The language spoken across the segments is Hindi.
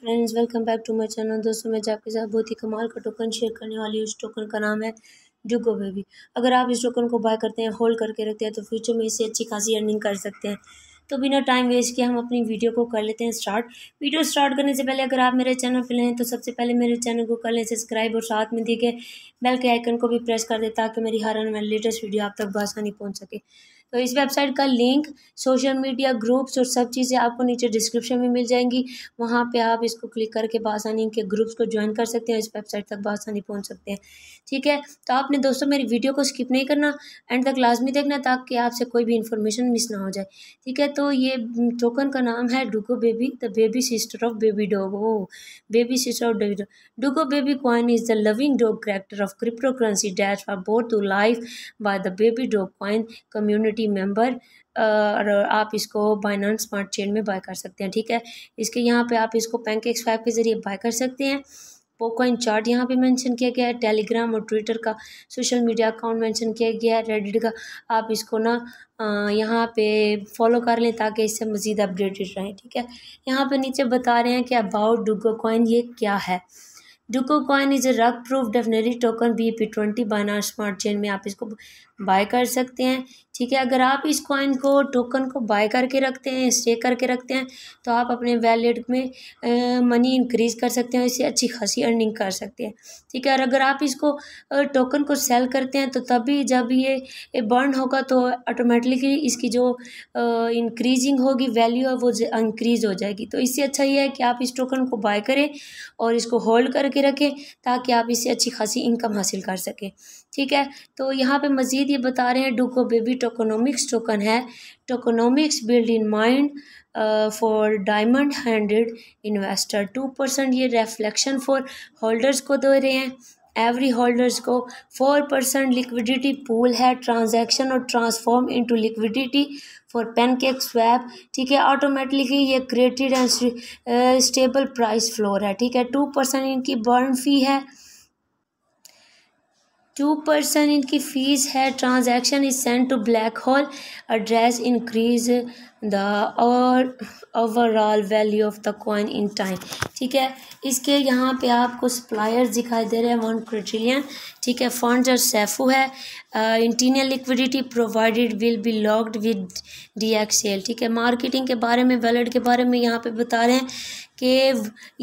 friends welcome back to my channel दोस्तों मैं आपके साथ बहुत ही कमाल का टोकन शेयर करने वाली हूँ इस टोकन का नाम है डुगो बेबी अगर आप इस टोकन को बाय करते हैं होल्ड करके रखते हैं तो फ्यूचर में इससे अच्छी खासी अर्निंग कर सकते हैं तो बिना टाइम वेस्ट किए हम अपनी वीडियो को कर लेते हैं स्टार्ट वीडियो स्टार्ट करने से पहले अगर आप मेरे चैनल पर लें तो सबसे पहले मेरे चैनल को कर लें सब्सक्राइब और साथ में दिए गए बेल के आइकन को भी प्रेस कर दें ताकि मेरी हर आने वाली लेटेस्ट वीडियो आप तक बासानी पहुँच सके तो इस वेबसाइट का लिंक सोशल मीडिया ग्रुप्स और सब चीज़ें आपको नीचे डिस्क्रिप्शन में मिल जाएंगी वहाँ पे आप इसको क्लिक करके बासानी के ग्रुप्स को ज्वाइन कर सकते हैं इस वेबसाइट तक बासानी पहुँच सकते हैं ठीक है तो आपने दोस्तों मेरी वीडियो को स्किप नहीं करना एंड तक लाजमी देखना ताकि आपसे कोई भी इन्फॉर्मेशन मिस ना हो जाए ठीक है तो ये टोकन का नाम है Doggo baby the baby sister of baby dog oh baby sister of baby dog Doggo baby coin is the loving dog character of crypto currency dash for board to life by the baby dog coin community community member uh, और आप इसको बाइनान्स स्मार्ट चेन में बाय कर सकते हैं ठीक है इसके यहाँ पे आप इसको एक्स फाइव के ज़रिए बाय कर सकते हैं पोकॉइन चार्ट यहाँ पे मेंशन किया गया है टेलीग्राम और ट्विटर का सोशल मीडिया अकाउंट मेंशन किया गया है रेडिट का आप इसको ना यहाँ पे फॉलो कर लें ताकि इससे मज़ीद अपडेटेड रहें ठीक है यहाँ पे नीचे बता रहे हैं कि अबाउट डुगो कॉइन ये क्या है डुको coin is a rug proof deflationary token B P twenty Binance smart chain में आप इसको बाय कर सकते हैं ठीक है अगर आप इस कॉइन को टोकन को बाय करके रखते हैं स्टे करके रखते हैं तो आप अपने वैलेट में आ, मनी इंक्रीज कर सकते हैं इससे अच्छी खासी अर्निंग कर सकते हैं ठीक है और अगर आप इसको टोकन को सेल करते हैं तो तभी जब ये बर्न होगा तो ऑटोमेटिकली इसकी जो इंक्रीजिंग होगी वैल्यू है वो इंक्रीज हो जाएगी तो इससे अच्छा ये है कि आप इस टोकन को बाय करें और इसको होल्ड करके रखें ताकि आप इससे अच्छी खासी इनकम हासिल कर सकें ठीक है तो यहाँ पे मज़ीद ये बता रहे हैं डुको बेबी टोकोनोमिक्स टोकन है tokenomics build in mind for diamond hundred investor two percent ये रेफ्लेक्शन फॉर होल्डर्स को दे रहे हैं एवरी होल्डर्स को फोर परसेंट लिक्विडिटी पूल है ट्रांजेक्शन और transform to liquidity for pancake swap ठीक है ऑटोमेटिकली ये created and stable price floor है ठीक है टू परसेंट इनकी बर्न फी है टू परसेंट इनकी फ़ीस है transaction is send to black hole address increase the और overall value of the coin in time ठीक है इसके यहाँ पे आपको सप्लायर्स दिखाई दे रहे हैं वन क्रिटिलियन ठीक है फंड और सेफू है इंटीनियर liquidity provided will be locked with D X L ठीक है मार्केटिंग के बारे में वैलेट के बारे में यहाँ पे बता रहे हैं के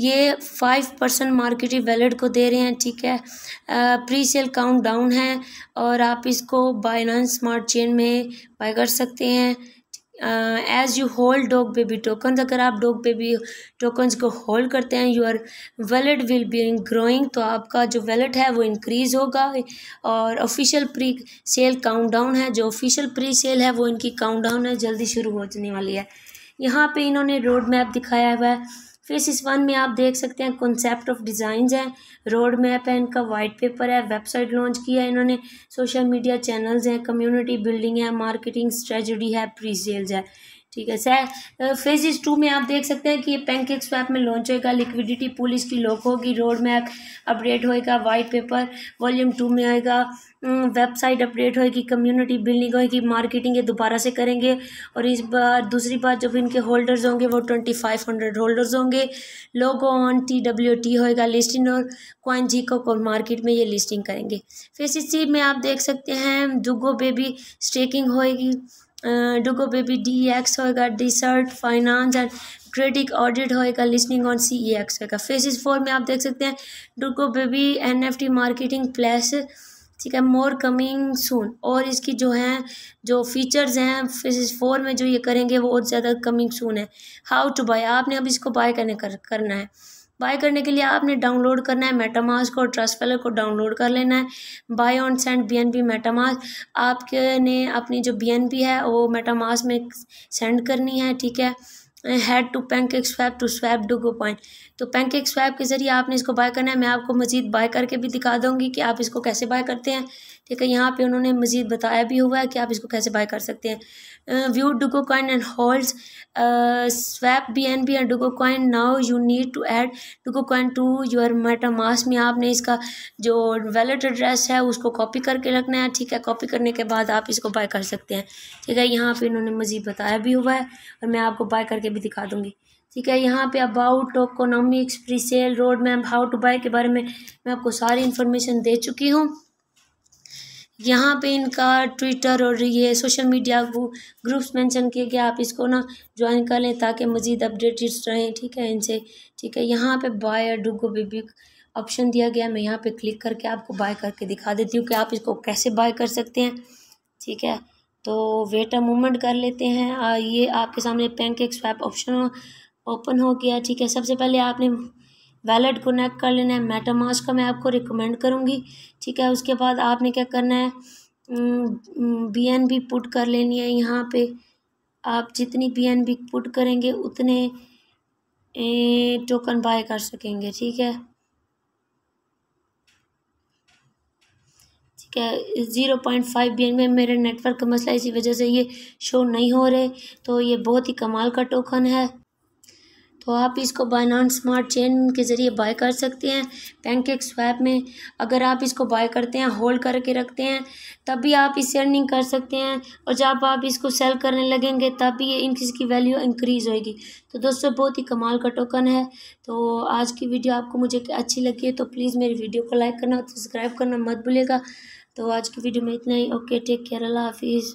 ये फाइव परसेंट मार्केट वैलेट को दे रहे हैं ठीक है प्री सेल काउंट डाउन है और आप इसको बाइनांस स्मार्ट चेन में बाय कर सकते हैं as you hold dog baby token अगर आप डॉग बेबी टोकन्स को होल्ड करते हैं your wallet will be growing तो आपका जो वैलेट है वो इंक्रीज़ होगा और official presale countdown है जो ऑफिशियल प्री सेल है वो इनकी काउंट डाउन है जल्दी शुरू हो जाने वाली है यहाँ पे इन्होंने रोड मैप दिखाया हुआ है फेस इस वन में आप देख सकते हैं कॉन्सेप्ट ऑफ डिज़ाइन है रोड मैप है इनका वाइट पेपर है वेबसाइट लॉन्च किया है इन्होंने सोशल मीडिया चैनल्स हैं कम्युनिटी बिल्डिंग है मार्केटिंग स्ट्रेटजी है प्री सेल्स है ठीक है सर फेजिस टू में आप देख सकते हैं कि ये पैंकेक स्वैप में लॉन्च होएगा लिक्विडिटी पुलिस इसकी लॉक होगी रोड मैप अपडेट होएगा वाइट पेपर वॉल्यूम टू में होएगा वेबसाइट अपडेट होएगी कम्युनिटी बिल्डिंग होएगी मार्केटिंग ये दोबारा से करेंगे और इस बार दूसरी बार जब इनके होल्डर्स होंगे वो ट्वेंटी फाइव हंड्रेड होल्डर्स होंगे logo on T W T होएगा लिस्टिंग और क्वाइन जी को मार्केट में ये लिस्टिंग करेंगे फेसिस सी में आप देख सकते हैं जुगो बेबी स्टेकिंग होएगी डुको बेबी डी एक्स होएगा डिसर्ट फाइनेंस एंड क्रेडिट ऑडिट होएगा listing on C E X होएगा फेसिस फोर में आप देख सकते हैं डुको baby N F T marketing plus ठीक है मोर कमिंग सून और इसकी जो है जो फीचर्स हैं फेसिस फोर में जो ये करेंगे वो और ज़्यादा कमिंग सून है हाउ टू बाय आपने अब इसको बाय करने कर करना है बाय करने के लिए आपने डाउनलोड करना है मेटामास्क और ट्रस्ट वैलेट को डाउनलोड कर लेना है buy on send B N B MetaMask आपके ने अपनी जो बी एन बी है वो मेटामास्क में सेंड करनी है ठीक है हेड टू एक swap to swap Dugo point तो एक स्वैप के ज़रिए आपने इसको बाय करना है मैं आपको मज़ीद बाय करके भी दिखा दूँगी कि आप इसको कैसे बाय करते हैं ठीक है यहाँ पे उन्होंने मज़ीद बताया भी हुआ है कि आप इसको कैसे बाय कर सकते हैं view Dugo coin and hold swap B N B and Dugo coin now you need to add Dugo coin to your MetaMask में आपने इसका जो वैलेट एड्रेस है उसको कॉपी करके रखना है ठीक है कॉपी करने के बाद आप इसको बाय कर सकते हैं ठीक है यहाँ पर इन्होंने मज़ीद बताया भी हुआ है और मैं आपको बाय करके भी दिखा दूँगी ठीक है यहाँ पे about tokenomics pre sale roadmap how to buy के बारे में मैं आपको सारी इन्फॉर्मेशन दे चुकी हूँ यहाँ पे इनका ट्विटर और ये सोशल मीडिया ग्रुप्स मेंशन किए गए आप इसको ना ज्वाइन कर लें ताकि मज़ीद अपडेटेड रहें ठीक है इनसे ठीक है यहाँ पे बाय और बेबी ऑप्शन दिया गया मैं यहाँ पे क्लिक करके आपको बाय करके दिखा देती हूँ कि आप इसको कैसे बाय कर सकते हैं ठीक है तो वेटर मूवमेंट कर लेते हैं ये आपके सामने पैंक स्वैप ऑप्शन ओपन हो गया ठीक है सबसे पहले आपने वैलेट को कनेक्ट कर लेना है मेटामास का मैं आपको रिकमेंड करूँगी ठीक है उसके बाद आपने क्या करना है बी एन बी पुट कर लेनी है यहाँ पे आप जितनी बी एन बी पुट करेंगे उतने टोकन बाय कर सकेंगे ठीक है ठीक है zero point five B N में मेरे नेटवर्क का मसला इसी वजह से ये शो नहीं हो रहे तो ये बहुत ही कमाल का टोकन है तो आप इसको बाइनांस स्मार्ट चेन के ज़रिए बाय कर सकते हैं पैनकेक स्वैप में अगर आप इसको बाय करते हैं होल्ड करके रखते हैं तब भी आप इसे अर्निंग कर सकते हैं और जब आप इसको सेल करने लगेंगे तब भी इनकी इसकी वैल्यू इंक्रीज़ होगी तो दोस्तों बहुत ही कमाल का टोकन है तो आज की वीडियो आपको मुझे अच्छी लगी है तो प्लीज़ मेरी वीडियो को लाइक करना सब्सक्राइब करना मत भूलेगा तो आज की वीडियो में इतना ही ओके टेक केयर अल्लाह हाफिज़